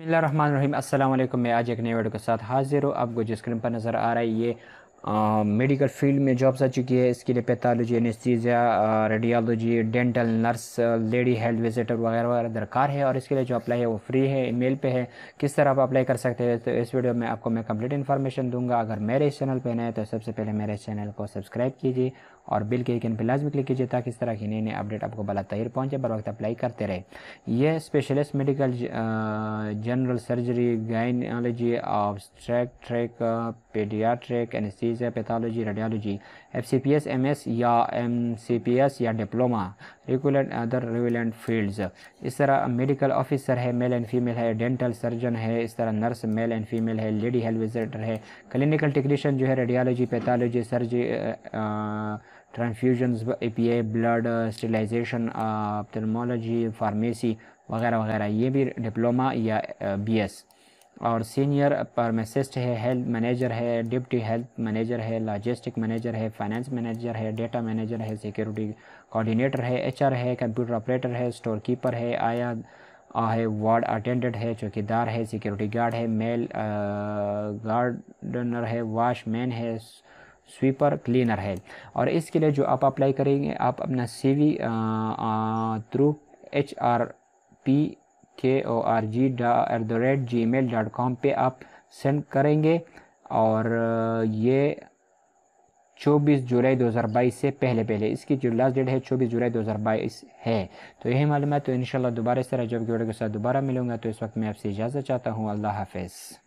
अस्सलाम वालेकुम मैं आज एक नए वीडियो के साथ हाजिर हूँ आपको जिस स्क्रीन पर नज़र आ रहा है ये मेडिकल फील्ड में जॉब्स आ चुकी है इसके लिए pathology anaesthesia radiology dental nurse lady health visitor वगैरह वगैरह दरकार है और इसके लिए जो अप्लाई है वो फ्री है ईमेल पे है किस तरह आप अप्लाई कर सकते हैं तो इस वीडियो में आपको मैं कम्प्लीट इन्फॉर्मेशन दूंगा अगर मेरे इस चैनल पर नए तो सबसे पहले मेरे चैनल को सब्सक्राइब कीजिए और बिल के लेकिन फिलहाल भी क्लिक कीजिए ताकि इस तरह की नई नई अपडेट आपको बला तहर पहुँचे बर वक्त अप्लाई करते रहे ये specialist medical general surgery gynaecology और track paediatric anaesthesia pathology radiology F C P S M S या एम सी पी एस या diploma regulate other relevant fields इस तरह मेडिकल ऑफिसर है मेल एंड फीमेल है डेंटल सर्जन है इस तरह नर्स मेल एंड फीमेल है लेडी हेल्थ विजिटर है क्लिनिकल टेक्नीशियन जो है radiology pathology surgery transfusions a blood sterilisation ophthalmology pharmacy वगैरह वगैरह ये भी डिप्लोमा या बीएस uh, और सीनियर फार्मासिस्ट है हेल्थ मैनेजर है डिप्टी हेल्थ मैनेजर है लॉजिस्टिक मैनेजर है फाइनेंस मैनेजर है डेटा मैनेजर है सिक्योरिटी कोऑर्डिनेटर है एचआर है कंप्यूटर ऑपरेटर है स्टोर कीपर है आया आ है वार्ड अटेंडेंट है चौकीदार है सिक्योरिटी गार्ड है मेल गार्डनर uh, है वॉशमैन है स्वीपर क्लीनर है और इसके लिए जो आप अप्लाई करेंगे आप अपना C V through H R P K O R G at the rate G mail dot com पर आप सेंड करेंगे और ये 24 जुलाई 2022 से पहले पहले इसकी जो लास्ट डेट है 24 जुलाई 2022 है तो यही मालूम है तो इन दोबारा इस तरह जब की वीडियो के साथ दोबारा मिलूंगा तो इस वक्त मैं आपसे इजाज़त चाहता हूँ अल्लाह हाफिज़